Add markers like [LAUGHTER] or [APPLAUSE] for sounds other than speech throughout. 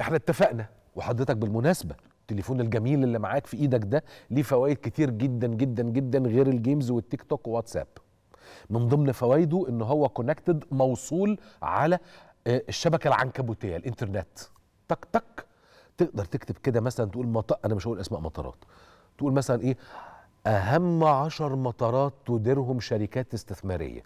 احنا اتفقنا وحضرتك بالمناسبه التليفون الجميل اللي معاك في ايدك ده ليه فوائد كتير جدا جدا جدا غير الجيمز والتيك توك وواتساب من ضمن فوائده ان هو كونكتد موصول على آه، الشبكه العنكبوتيه الانترنت تك تك تقدر تكتب كده مثلا تقول مط... انا مش هقول اسماء مطارات تقول مثلا ايه اهم عشر مطارات تديرهم شركات استثماريه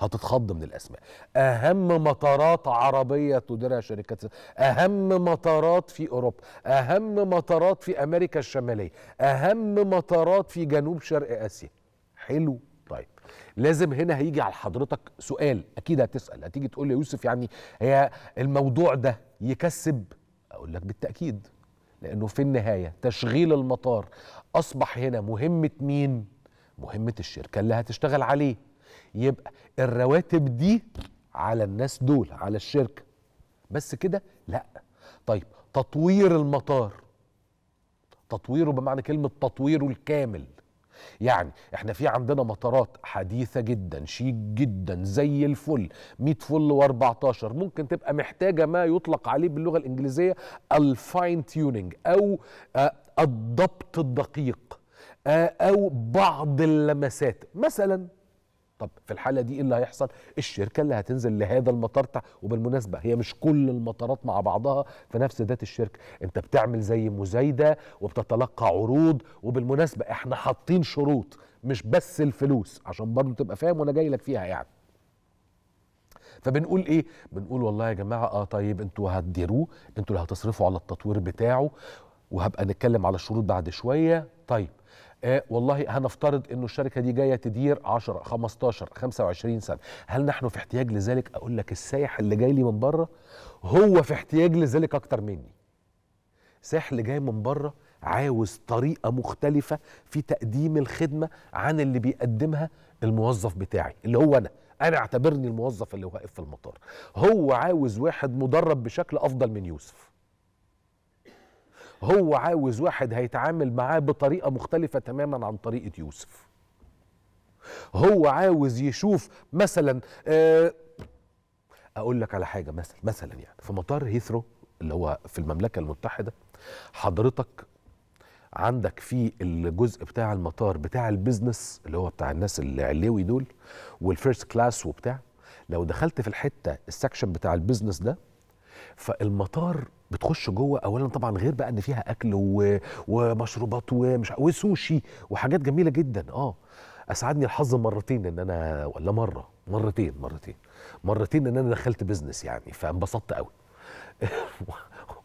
هتتخض من الاسماء اهم مطارات عربيه تديرها شركات اهم مطارات في اوروبا اهم مطارات في امريكا الشماليه اهم مطارات في جنوب شرق اسيا حلو طيب لازم هنا هيجي على حضرتك سؤال اكيد هتسال هتيجي تقول لي يوسف يعني هي الموضوع ده يكسب اقول لك بالتاكيد لانه في النهايه تشغيل المطار اصبح هنا مهمه مين مهمه الشركه اللي هتشتغل عليه يبقى الرواتب دي على الناس دول على الشركه بس كده لا طيب تطوير المطار تطويره بمعنى كلمه تطويره الكامل يعني احنا في عندنا مطارات حديثة جدا شيك جدا زي الفل 100 فل و14 ممكن تبقى محتاجة ما يطلق عليه باللغة الإنجليزية الفاين تيونينج أو آه، الضبط الدقيق آه، أو بعض اللمسات مثلا طب في الحاله دي ايه اللي هيحصل الشركه اللي هتنزل لهذا المطار وبالمناسبه هي مش كل المطارات مع بعضها في نفس ذات الشركه انت بتعمل زي مزايده وبتتلقى عروض وبالمناسبه احنا حاطين شروط مش بس الفلوس عشان برضو تبقى فاهم وانا جاي لك فيها يعني فبنقول ايه بنقول والله يا جماعه اه طيب انتوا هتديروه انتوا اللي هتصرفوا على التطوير بتاعه وهبقى نتكلم على الشروط بعد شويه طيب آه والله هنفترض انه الشركه دي جايه تدير 10 15 25 سنه هل نحن في احتياج لذلك اقول لك السايح اللي جاي لي من بره هو في احتياج لذلك اكتر مني السايح اللي جاي من بره عاوز طريقه مختلفه في تقديم الخدمه عن اللي بيقدمها الموظف بتاعي اللي هو انا انا اعتبرني الموظف اللي واقف في المطار هو عاوز واحد مدرب بشكل افضل من يوسف هو عاوز واحد هيتعامل معاه بطريقه مختلفه تماما عن طريقه يوسف هو عاوز يشوف مثلا آه، اقول لك على حاجه مثلا مثلا يعني في مطار هيثرو اللي هو في المملكه المتحده حضرتك عندك في الجزء بتاع المطار بتاع البيزنس اللي هو بتاع الناس العلوي دول والفيرست كلاس وبتاع لو دخلت في الحته السكشن بتاع البيزنس ده فالمطار بتخش جوه اولا طبعا غير بقى ان فيها اكل و... ومشروبات ومش وسوشي وحاجات جميله جدا اه اسعدني الحظ مرتين ان انا ولا مره مرتين مرتين مرتين ان انا دخلت بزنس يعني فانبسطت قوي [LAUGHS]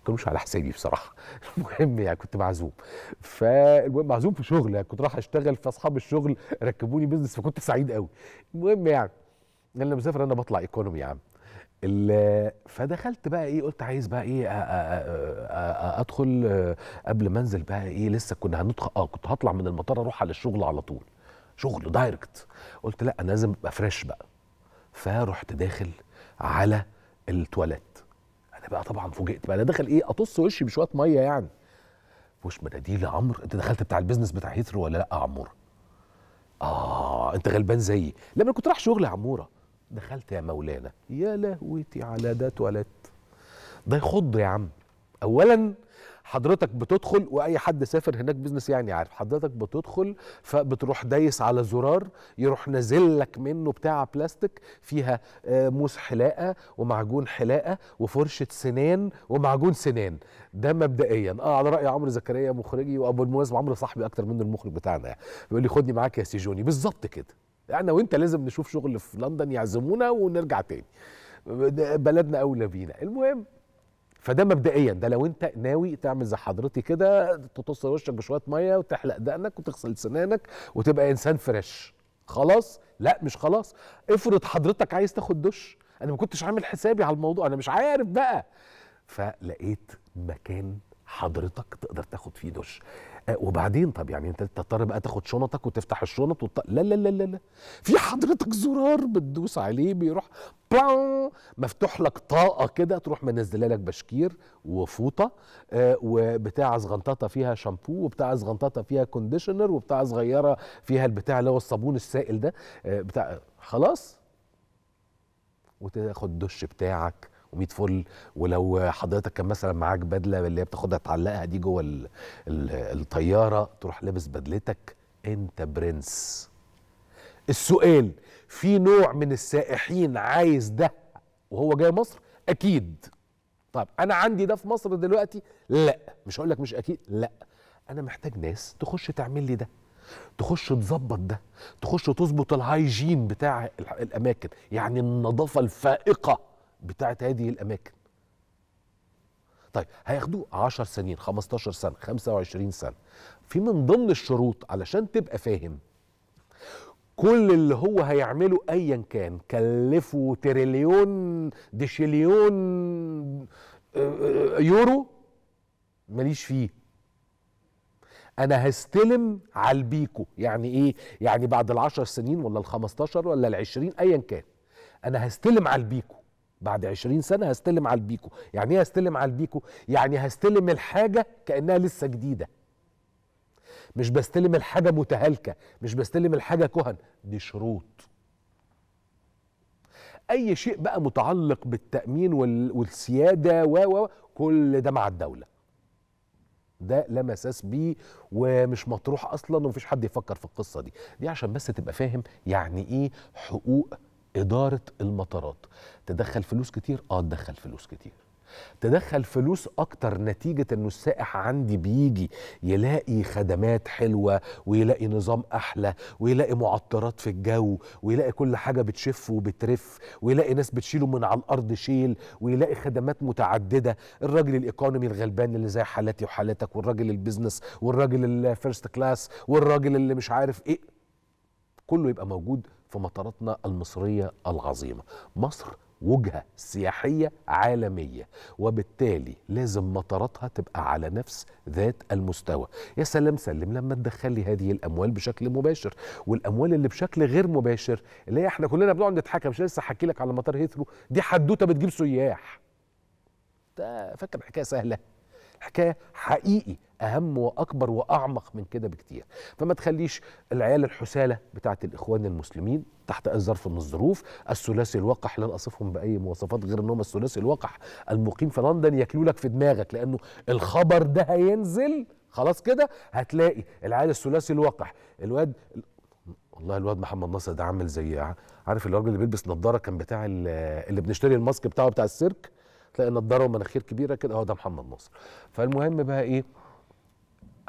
كانوش على حسابي بصراحه المهم يعني كنت معزوم فالمهم معزوم في شغل يعني كنت رايح اشتغل فاصحاب الشغل ركبوني بزنس فكنت سعيد قوي المهم يعني انا مسافر انا بطلع ايكونومي يا عم فدخلت بقى ايه قلت عايز بقى ايه ادخل آه، قبل ما انزل بقى ايه لسه كنا هندخل اه كنت هطلع من المطار اروح على الشغل على طول شغل دايركت قلت لا انا لازم ابقى فريش بقى فرحت داخل على التواليت انا بقى طبعا فوجئت بقى انا داخل ايه اطص وشي بشويه ميه يعني وش مناديل عمرو انت دخلت بتاع البيزنس بتاع هيثرو ولا لا يا عموره اه انت غلبان زيي لما كنت رايح شغل يا عموره دخلت يا مولانا يا لهوتي على ده تواليت ده يخض يا عم اولا حضرتك بتدخل واي حد سافر هناك بزنس يعني عارف حضرتك بتدخل فبتروح دايس على زرار يروح نازل لك منه بتاع بلاستيك فيها آه، موس حلاقه ومعجون حلاقه وفرشه سنان ومعجون سنان ده مبدئيا اه على راي عمرو زكريا مخرجي وابو المناسبه عمرو صاحبي اكتر منه المخرج بتاعنا يعني بيقول لي خدني معاك يا سيجوني بالظبط كده انا وانت لازم نشوف شغل في لندن يعزمونا ونرجع تاني بلدنا اولى بينا المهم فده مبدئيا ده لو انت ناوي تعمل زي حضرتي كده تتصل وشك بشويه ميه وتحلق دقنك وتغسل سنانك وتبقى انسان فريش خلاص لا مش خلاص افرض حضرتك عايز تاخد دش انا ما كنتش عامل حسابي على الموضوع انا مش عارف بقى فلقيت مكان حضرتك تقدر تاخد فيه دش آه، وبعدين طب يعني انت تضطر بقى تاخد شنطك وتفتح الشنط وت... لا لا لا لا لا في حضرتك زرار بتدوس عليه بيروح باو مفتوح لك طاقه كده تروح منزله لك بشكير وفوطه آه وبتاع صغنططه فيها شامبو وبتاع صغنططه فيها كونديشنر وبتاع صغيره فيها البتاع اللي هو الصابون السائل ده آه بتاع خلاص وتاخد دش بتاعك 100 فل ولو حضرتك كان مثلا معاك بدله اللي هي بتاخدها تعلقها دي جوه الـ الـ الطياره تروح لابس بدلتك انت برنس السؤال في نوع من السائحين عايز ده وهو جاي مصر اكيد طيب انا عندي ده في مصر دلوقتي لا مش هقول لك مش اكيد لا انا محتاج ناس تخش تعمل لي ده تخش تظبط ده تخش تظبط الهايجين بتاع الاماكن يعني النظافه الفائقه بتاعه هذه الاماكن طيب هياخدوه 10 سنين 15 سنه 25 سنه في من ضمن الشروط علشان تبقى فاهم كل اللي هو هيعمله ايا كان كلفه تريليون ديشليون آه، آه، يورو ماليش فيه انا هستلم على البيكو يعني ايه يعني بعد العشر سنين ولا الخمستاشر ولا العشرين ايا كان انا هستلم على البيكو بعد 20 سنه هستلم على البيكو يعني ايه هستلم على البيكو يعني هستلم الحاجه كانها لسه جديده مش بستلم الحاجه متهالكه مش بستلم الحاجه كهن دي شروط اي شيء بقى متعلق بالتامين والسياده و كل ده مع الدوله ده لا مساس بيه ومش مطروح اصلا ومفيش حد يفكر في القصه دي دي عشان بس تبقى فاهم يعني ايه حقوق إدارة المطارات تدخل فلوس كتير؟ آه تدخل فلوس كتير تدخل فلوس اكتر نتيجة انه السائح عندي بيجي يلاقي خدمات حلوة ويلاقي نظام احلى ويلاقي معطرات في الجو ويلاقي كل حاجة بتشف وبترف ويلاقي ناس بتشيله من على الارض شيل ويلاقي خدمات متعددة الراجل الايكونومي الغلبان اللي زي حالاتي وحالاتك والراجل البيزنس والراجل الفيرست كلاس والراجل اللي مش عارف ايه كله يبقى موجود في مطاراتنا المصرية العظيمة مصر وجهة سياحية عالمية وبالتالي لازم مطاراتها تبقى على نفس ذات المستوى يا سلام سلم لما تدخلي هذه الأموال بشكل مباشر والأموال اللي بشكل غير مباشر اللي هي احنا كلنا بنقعد نضحك مش لسه حكي لك على مطار هيثرو دي حدوتة بتجيب سياح ده فاكر حكاية سهلة حكايه حقيقي اهم واكبر واعمق من كده بكتير فما تخليش العيال الحساله بتاعه الاخوان المسلمين تحت اي ظرف من الظروف الثلاثي الوقح لن اصفهم باي مواصفات غير انهم الثلاثي الوقح المقيم في لندن ياكلوا لك في دماغك لانه الخبر ده هينزل خلاص كده هتلاقي العيال الثلاثي الوقح الواد والله الواد محمد نصر ده عامل زي عارف الراجل اللي بيلبس نظاره كان بتاع اللي بنشتري الماسك بتاعه بتاع السيرك تلاقي نضاره ومناخير كبيره كده اهو ده محمد ناصر فالمهم بقى ايه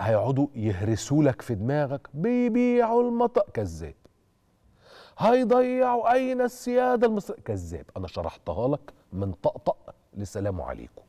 هيقعدوا يهرسوا لك في دماغك بيبيعوا المطر كذاب هيضيعوا اين السياده المصريه كذاب انا شرحتها لك من طقطق لسلام عليكم